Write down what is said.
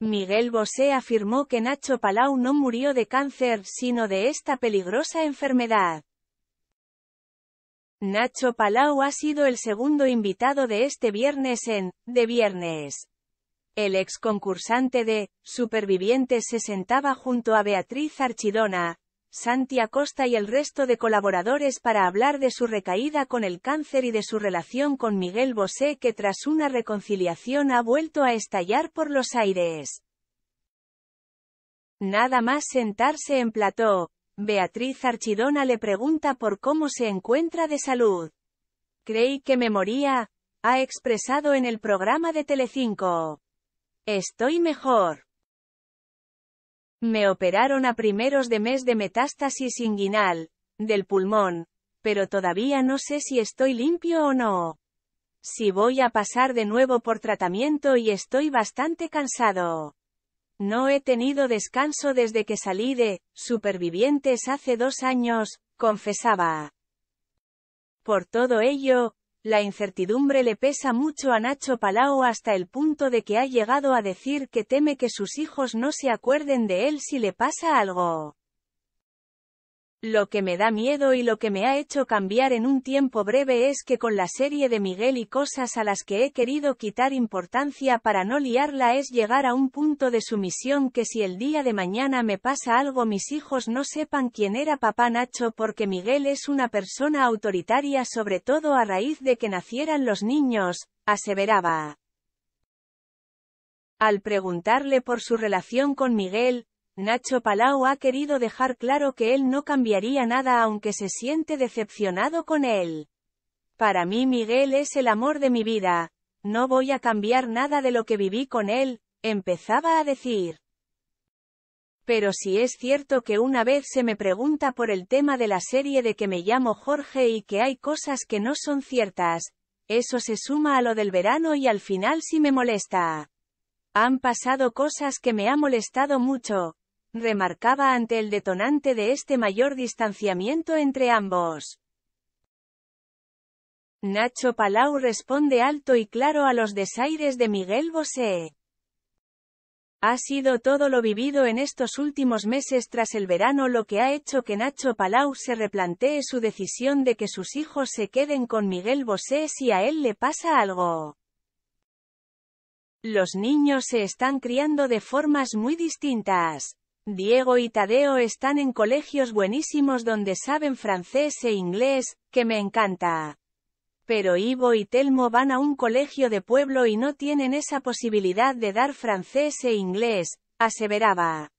Miguel Bosé afirmó que Nacho Palau no murió de cáncer, sino de esta peligrosa enfermedad. Nacho Palau ha sido el segundo invitado de este viernes en De Viernes. El ex concursante de Supervivientes se sentaba junto a Beatriz Archidona, Santi Acosta y el resto de colaboradores para hablar de su recaída con el cáncer y de su relación con Miguel Bosé que tras una reconciliación ha vuelto a estallar por los aires. Nada más sentarse en plató, Beatriz Archidona le pregunta por cómo se encuentra de salud. Creí que me moría, ha expresado en el programa de Telecinco. Estoy mejor. Me operaron a primeros de mes de metástasis inguinal, del pulmón, pero todavía no sé si estoy limpio o no. Si voy a pasar de nuevo por tratamiento y estoy bastante cansado. No he tenido descanso desde que salí de Supervivientes hace dos años, confesaba. Por todo ello, la incertidumbre le pesa mucho a Nacho Palao hasta el punto de que ha llegado a decir que teme que sus hijos no se acuerden de él si le pasa algo. Lo que me da miedo y lo que me ha hecho cambiar en un tiempo breve es que con la serie de Miguel y cosas a las que he querido quitar importancia para no liarla es llegar a un punto de sumisión que si el día de mañana me pasa algo mis hijos no sepan quién era papá Nacho porque Miguel es una persona autoritaria sobre todo a raíz de que nacieran los niños, aseveraba. Al preguntarle por su relación con Miguel, Nacho Palau ha querido dejar claro que él no cambiaría nada aunque se siente decepcionado con él. Para mí Miguel es el amor de mi vida. No voy a cambiar nada de lo que viví con él, empezaba a decir. Pero si es cierto que una vez se me pregunta por el tema de la serie de que me llamo Jorge y que hay cosas que no son ciertas, eso se suma a lo del verano y al final sí me molesta. Han pasado cosas que me ha molestado mucho, remarcaba ante el detonante de este mayor distanciamiento entre ambos. Nacho Palau responde alto y claro a los desaires de Miguel Bosé. Ha sido todo lo vivido en estos últimos meses tras el verano lo que ha hecho que Nacho Palau se replantee su decisión de que sus hijos se queden con Miguel Bosé si a él le pasa algo. Los niños se están criando de formas muy distintas. Diego y Tadeo están en colegios buenísimos donde saben francés e inglés, que me encanta. Pero Ivo y Telmo van a un colegio de pueblo y no tienen esa posibilidad de dar francés e inglés, aseveraba.